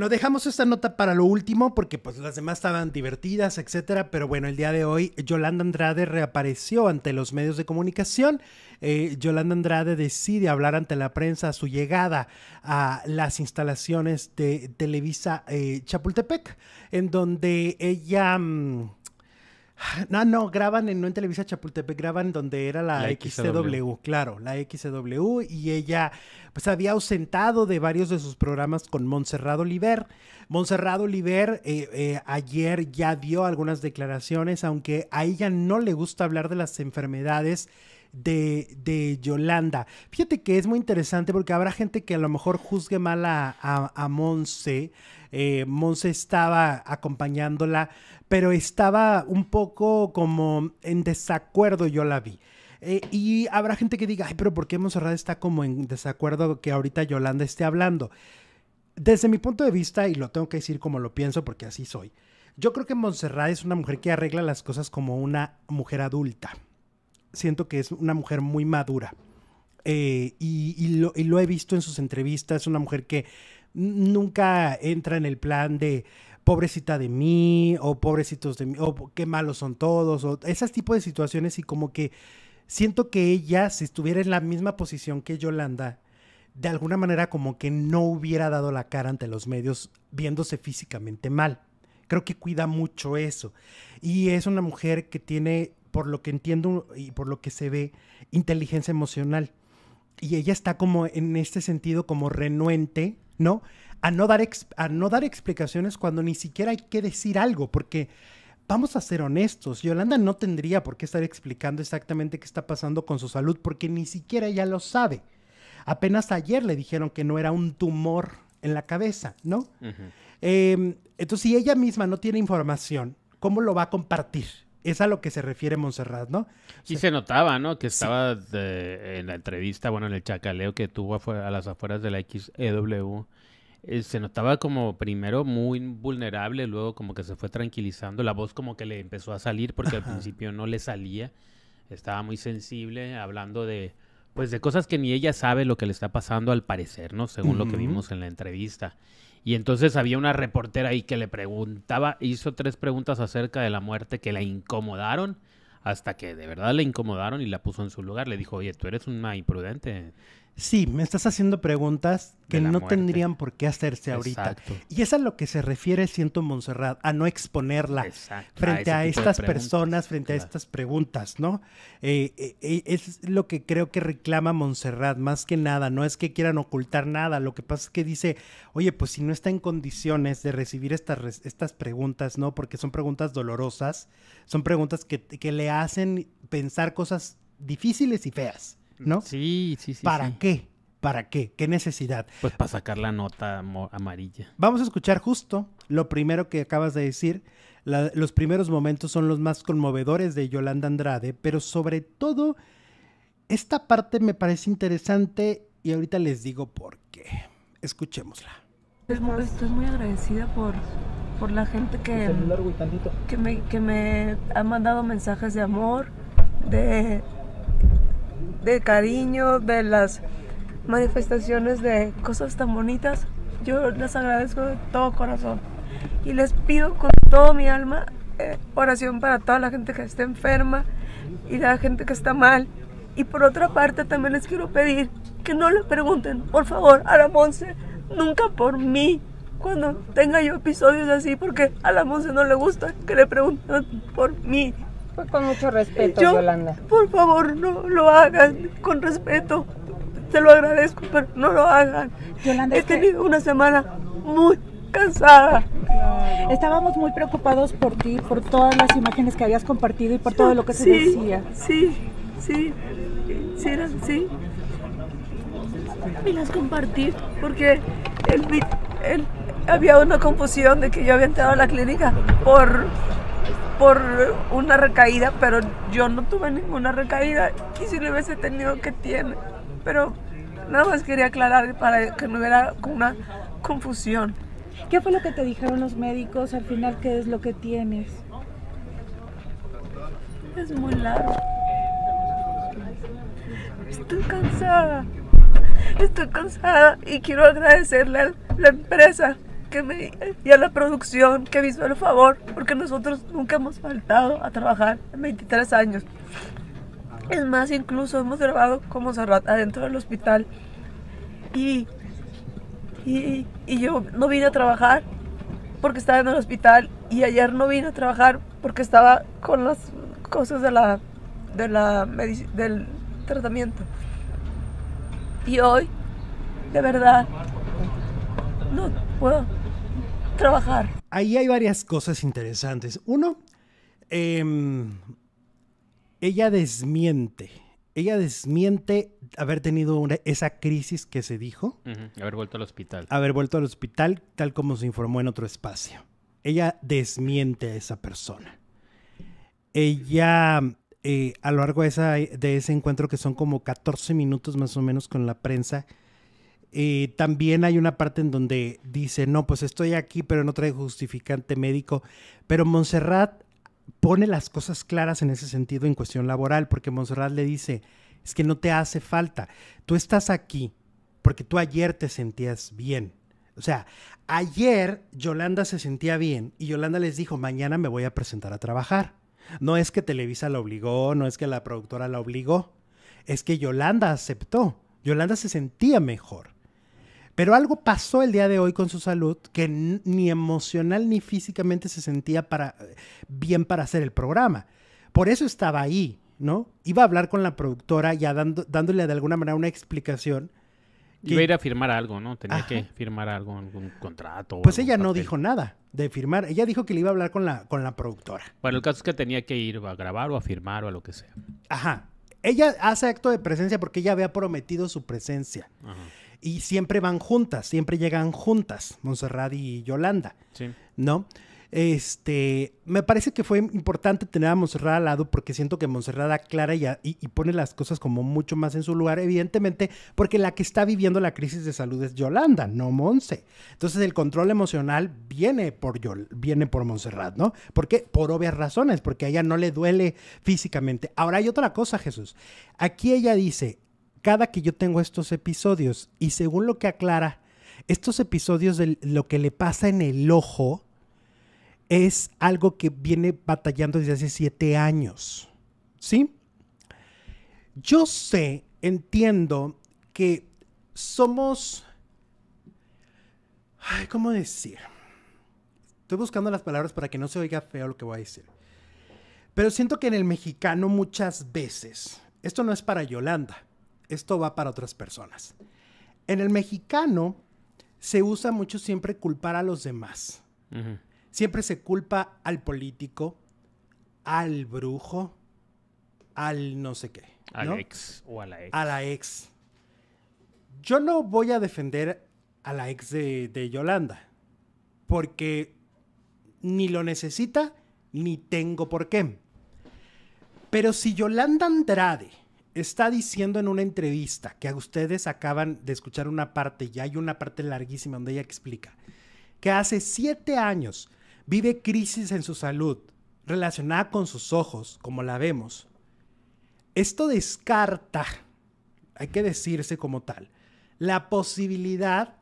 Bueno, dejamos esta nota para lo último porque pues las demás estaban divertidas, etcétera, pero bueno, el día de hoy Yolanda Andrade reapareció ante los medios de comunicación. Eh, Yolanda Andrade decide hablar ante la prensa a su llegada a las instalaciones de Televisa eh, Chapultepec, en donde ella... Mm, no, no, graban en, no en Televisa Chapultepec, graban donde era la, XCW. claro, la XCW, y ella pues había ausentado de varios de sus programas con Monserrado Oliver. Monserrado Oliver eh, eh, ayer ya dio algunas declaraciones, aunque a ella no le gusta hablar de las enfermedades de, Yolanda. Fíjate que es muy interesante porque habrá gente que a lo mejor juzgue mal a, a, Monse. Eh, Monse estaba acompañándola, pero estaba un poco como en desacuerdo, yo la vi. Eh, y habrá gente que diga, ay, pero ¿por qué Monserrat está como en desacuerdo que ahorita Yolanda esté hablando? Desde mi punto de vista, y lo tengo que decir como lo pienso porque así soy, yo creo que Monserrat es una mujer que arregla las cosas como una mujer adulta siento que es una mujer muy madura. Eh, y, lo, he visto en sus entrevistas, es una mujer que nunca entra en el plan de pobrecita de mí o pobrecitos de mí o qué malos son todos o esas tipo de situaciones y como que siento que ella si estuviera en la misma posición que Yolanda de alguna manera como que no hubiera dado la cara ante los medios viéndose físicamente mal. Creo que cuida mucho eso. Y es una mujer que tiene por lo que entiendo y por lo que se ve, inteligencia emocional. Y ella está como en este sentido como renuente, ¿no? A no dar, a no dar explicaciones cuando ni siquiera hay que decir algo, porque vamos a ser honestos, Yolanda no tendría por qué estar explicando exactamente qué está pasando con su salud, porque ni siquiera ella lo sabe. Apenas ayer le dijeron que no era un tumor en la cabeza, ¿no? Em, entonces, si ella misma no tiene información, ¿cómo lo va a compartir? Es a lo que se refiere Montserrat, ¿no? y se notaba, ¿no? Que estaba en la entrevista, bueno, en el chacaleo que tuvo a las afueras de la XEW. Eh, se notaba como primero muy vulnerable, luego como que se fue tranquilizando. La voz como que le empezó a salir porque al principio no le salía. Estaba muy sensible, hablando de, pues de cosas que ni ella sabe lo que le está pasando al parecer, ¿no? Según lo que vimos en la entrevista. Y entonces había una reportera ahí que le preguntaba, hizo tres preguntas acerca de la muerte que la incomodaron, hasta que de verdad la incomodaron y la puso en su lugar. Le dijo, oye, tú eres una imprudente, Sí, me estás haciendo preguntas que no tendrían por qué hacerse ahorita. Y es a lo que se refiere, siento Montserrat, a no exponerla frente a, estas personas, frente a estas preguntas, ¿no? Eh, eh, eh, es lo que creo que reclama Montserrat, más que nada. No es que quieran ocultar nada, lo que pasa es que dice, oye, pues si no está en condiciones de recibir estas, estas preguntas, ¿no? Porque son preguntas dolorosas, son preguntas que, que le hacen pensar cosas difíciles y feas. ¿no? Sí, sí, sí. ¿Para qué? ¿Para qué? ¿Qué necesidad? Pues para sacar la nota amarilla. Vamos a escuchar justo lo primero que acabas de decir. los primeros momentos son los más conmovedores de Yolanda Andrade, pero sobre todo esta parte me parece interesante y ahorita les digo por qué. Escuchémosla. Pues, estoy muy agradecida por, por la gente que, que, me, que me ha mandado mensajes de amor, de de cariño, de las manifestaciones de cosas tan bonitas. Yo les agradezco de todo corazón y les pido con todo mi alma eh, oración para toda la gente que está enferma y la gente que está mal. Y por otra parte también les quiero pedir que no le pregunten, por favor, a la Monse, nunca por mí, cuando tenga yo episodios así, porque a la Monse no le gusta que le pregunten por mí con mucho respeto, Yolanda. Por favor, no lo hagan con respeto. te lo agradezco, pero no lo hagan. Yolanda, he tenido una semana muy cansada. Estábamos muy preocupados por ti, por todas las imágenes que habías compartido y por todo lo que se decía. Sí, sí, sí, sí. Y las compartí porque él, él, había una confusión de que yo había entrado a la clínica por por una recaída, pero yo no tuve ninguna recaída y si lo hubiese tenido que tiene. Pero nada más quería aclarar para que no hubiera una confusión. ¿Qué fue lo que te dijeron los médicos? Al final, ¿qué es lo que tienes? Es muy largo. Estoy cansada. Estoy cansada y quiero agradecerle a la empresa que y a la producción que me hizo el favor, porque nosotros nunca hemos faltado a trabajar en 23 años. Es más, incluso hemos grabado como Serrat dentro del hospital y, y, y yo no vine a trabajar porque estaba en el hospital y ayer no vine a trabajar porque estaba con las cosas de la, de la del tratamiento. Y hoy, de verdad, no puedo trabajar. Ahí hay varias cosas interesantes. Uno, em, ella desmiente. Ella desmiente haber tenido esa crisis que se dijo. Haber vuelto al hospital. Haber vuelto al hospital, tal como se informó en otro espacio. Ella desmiente a esa persona. Ella, eh, a lo largo de, de ese encuentro, que son como 14 minutos más o menos con la prensa, eh, también hay una parte en donde dice, no, pues estoy aquí, pero no trae justificante médico. Pero Montserrat pone las cosas claras en ese sentido en cuestión laboral, porque Montserrat le dice, es que no te hace falta. Tú estás aquí porque tú ayer te sentías bien. O sea, ayer Yolanda se sentía bien y Yolanda les dijo, mañana me voy a presentar a trabajar. No es que Televisa la obligó, no es que la productora la obligó, es que Yolanda aceptó. Yolanda se sentía mejor. Pero algo pasó el día de hoy con su salud que ni emocional ni físicamente se sentía para, bien para hacer el programa. Por eso estaba ahí, ¿no? Iba a hablar con la productora ya dando, dándole de alguna manera una explicación. Que... Iba a ir a firmar algo, ¿no? Tenía que firmar algo, algún contrato. Pues ella no dijo nada de firmar. Ella dijo que le iba a hablar con la, con la productora. Bueno, el caso es que tenía que ir a grabar o a firmar o a lo que sea. Ajá. Ella hace acto de presencia porque ella había prometido su presencia. Ajá y siempre van juntas, siempre llegan juntas, Monserrat y Yolanda, sí. ¿no? Este, me parece que fue importante tener a Monserrat al lado porque siento que Monserrat aclara y, y, pone las cosas como mucho más en su lugar, evidentemente, porque la que está viviendo la crisis de salud es Yolanda, no Monse. Entonces el control emocional viene por Yol, viene por Montserrat, ¿no? Porque por obvias razones, porque a ella no le duele físicamente. Ahora hay otra cosa, Jesús. Aquí ella dice, cada que yo tengo estos episodios y según lo que aclara, estos episodios de lo que le pasa en el ojo es algo que viene batallando desde hace siete años. ¿Sí? Yo sé, entiendo que somos... Ay, ¿cómo decir? Estoy buscando las palabras para que no se oiga feo lo que voy a decir. Pero siento que en el mexicano muchas veces, esto no es para Yolanda, esto va para otras personas. En el mexicano se usa mucho siempre culpar a los demás. Siempre se culpa al político, al brujo, al no sé qué. Al A la ex o a la ex. A la ex. Yo no voy a defender a la ex de, de Yolanda, porque ni lo necesita, ni tengo por qué. Pero si Yolanda Andrade está diciendo en una entrevista que a ustedes acaban de escuchar una parte, y hay una parte larguísima donde ella explica que hace siete años vive crisis en su salud relacionada con sus ojos, como la vemos. Esto descarta, hay que decirse como tal, la posibilidad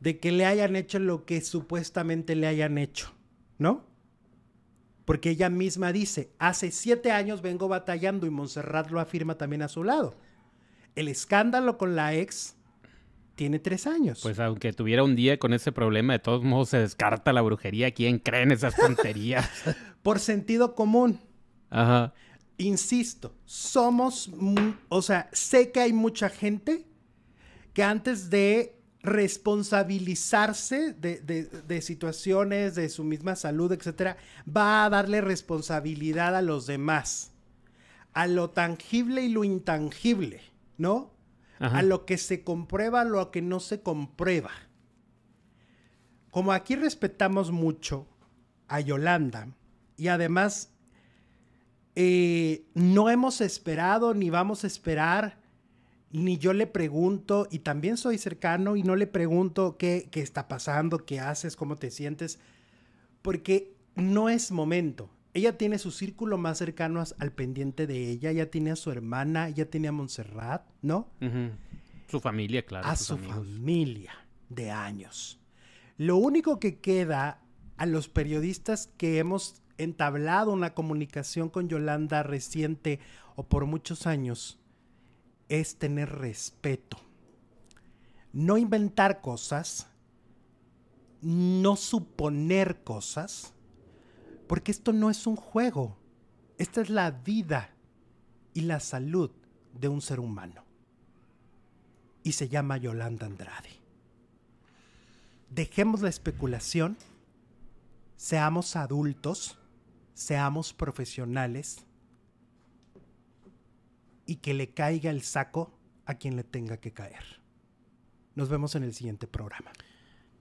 de que le hayan hecho lo que supuestamente le hayan hecho, ¿no? porque ella misma dice, hace siete años vengo batallando y Montserrat lo afirma también a su lado. El escándalo con la ex tiene tres años. Pues aunque tuviera un día con ese problema, de todos modos se descarta la brujería. ¿Quién cree en esas tonterías? Por sentido común. Ajá. Insisto, somos, o sea, sé que hay mucha gente que antes de responsabilizarse de, situaciones, de su misma salud, etcétera, va a darle responsabilidad a los demás, a lo tangible y lo intangible, ¿no? A lo que se comprueba, a lo que no se comprueba. Como aquí respetamos mucho a Yolanda y además eh, no hemos esperado ni vamos a esperar ni yo le pregunto, y también soy cercano y no le pregunto qué, qué está pasando, qué haces, cómo te sientes, porque no es momento. Ella tiene su círculo más cercano al pendiente de ella, ya tiene a su hermana, ya tiene a Montserrat, ¿no? Su familia, claro. A su familia de años. Lo único que queda a los periodistas que hemos entablado una comunicación con Yolanda reciente o por muchos años es tener respeto. No inventar cosas, no suponer cosas, porque esto no es un juego. Esta es la vida y la salud de un ser humano. Y se llama Yolanda Andrade. Dejemos la especulación, seamos adultos, seamos profesionales y que le caiga el saco a quien le tenga que caer. Nos vemos en el siguiente programa.